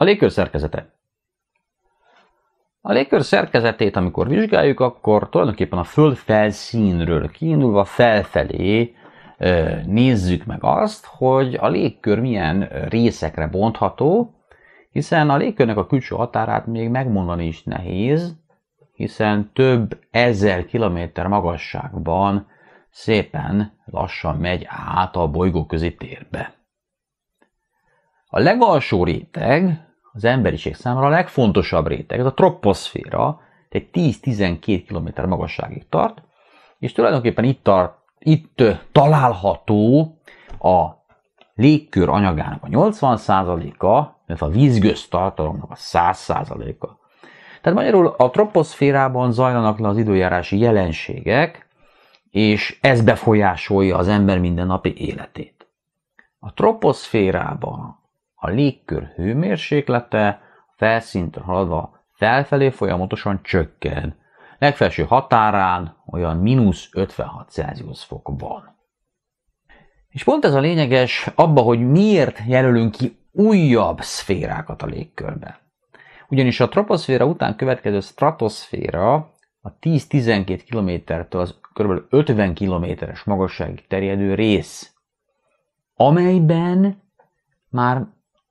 A légkör szerkezete A légkör szerkezetét, amikor vizsgáljuk, akkor tulajdonképpen a föld felszínről kiindulva felfelé nézzük meg azt, hogy a légkör milyen részekre bontható, hiszen a légkörnek a külső határát még megmondani is nehéz, hiszen több ezer kilométer magasságban szépen lassan megy át a bolygóközi térbe. A legalsó réteg, az emberiség számára a legfontosabb réteg, ez a troposzféra, egy 10-12 km magasságig tart, és tulajdonképpen itt, tart, itt található a légkör anyagának a 80%-a, illetve a vízgőz tartalomnak a 100%-a. Tehát magyarul a troposzférában zajlanak le az időjárási jelenségek, és ez befolyásolja az ember mindennapi életét. A troposzférában a légkör hőmérséklete felszíntől haladva felfelé folyamatosan csökken. Legfelső határán olyan mínusz 56 Celsius fok van. És pont ez a lényeges abba, hogy miért jelölünk ki újabb szférákat a légkörbe. Ugyanis a troposzféra után következő stratoszféra a 10-12 kilométertől az kb. 50 kilométeres magasságig terjedő rész, amelyben már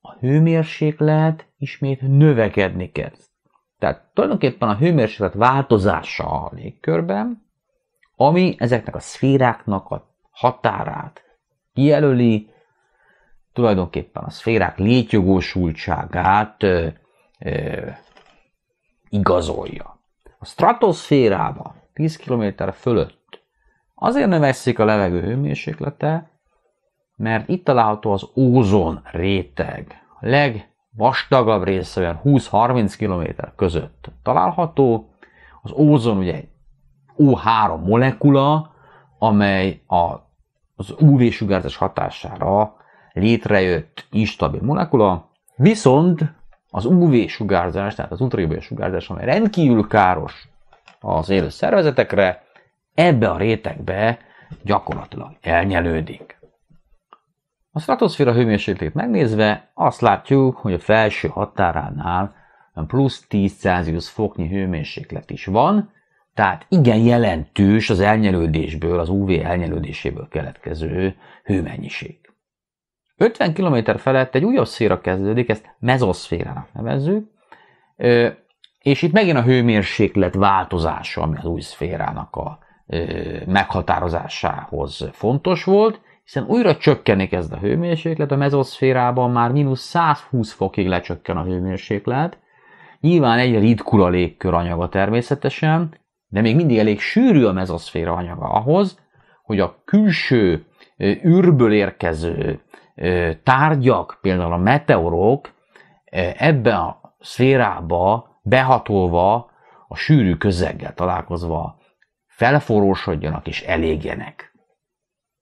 a hőmérséklet ismét növekedni kezd. Tehát tulajdonképpen a hőmérséklet változása a légkörben, ami ezeknek a szféráknak a határát kijelöli, tulajdonképpen a szférák létjogosultságát ö, ö, igazolja. A stratoszférában 10 km fölött azért növekszik a levegő hőmérséklete, mert itt található az ózon réteg, legvastagabb része, olyan 20-30 km között található. Az ózon ugye egy O3 molekula, amely a, az UV-sugárzás hatására létrejött instabil molekula, viszont az UV-sugárzás, tehát az ultrajobbos sugárzás, amely rendkívül káros az élő szervezetekre, ebbe a rétegbe gyakorlatilag elnyelődik. A stratoszféra hőmérsékletét megnézve azt látjuk, hogy a felső határánál plusz 10 Celsius foknyi hőmérséklet is van, tehát igen jelentős az elnyelődésből, az UV elnyelődéséből keletkező hőmennyiség. 50 km felett egy újabb szféra kezdődik, ezt mezoszférának nevezzük, és itt megint a hőmérséklet változása, ami az új szférának a meghatározásához fontos volt, hiszen újra csökkenni kezd a hőmérséklet, a mezoszférában már mínusz 120 fokig lecsökken a hőmérséklet, nyilván egy ritkul a légkör anyaga természetesen, de még mindig elég sűrű a mezoszféra anyaga ahhoz, hogy a külső űrből érkező tárgyak, például a meteorok ebbe a szférába behatolva, a sűrű közeggel találkozva felforrósodjanak és elégjenek.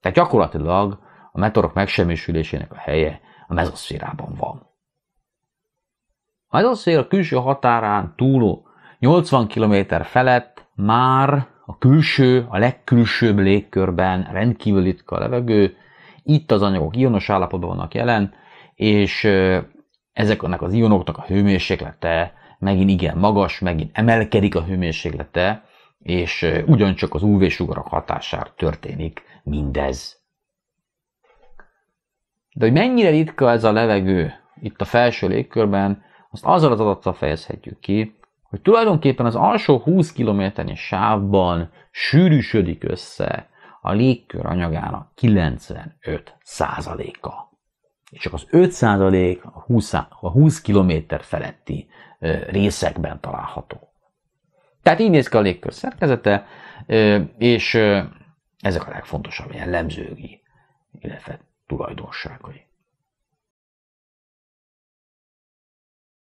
Tehát gyakorlatilag a meteorok megsemmisülésének a helye a mezoszférában van. A mezoszféra külső határán túló 80 km felett már a külső, a legkülsőbb légkörben rendkívül ritka a levegő, itt az anyagok ionos állapotban vannak jelen, és ezeknek az ionoknak a hőmérséklete megint igen magas, megint emelkedik a hőmérséklete, és ugyancsak az UV-sugarak hatására történik mindez. De hogy mennyire ritka ez a levegő itt a felső légkörben, azt azzal az adattal fejezhetjük ki, hogy tulajdonképpen az alsó 20 kilométernyi sávban sűrűsödik össze a légkör anyagának 95%-a. És csak az 5% a 20, a 20 km feletti részekben található. Tehát így néz ki a légkör szerkezete, és ezek a legfontosabb jellemzői, illetve tulajdonságai.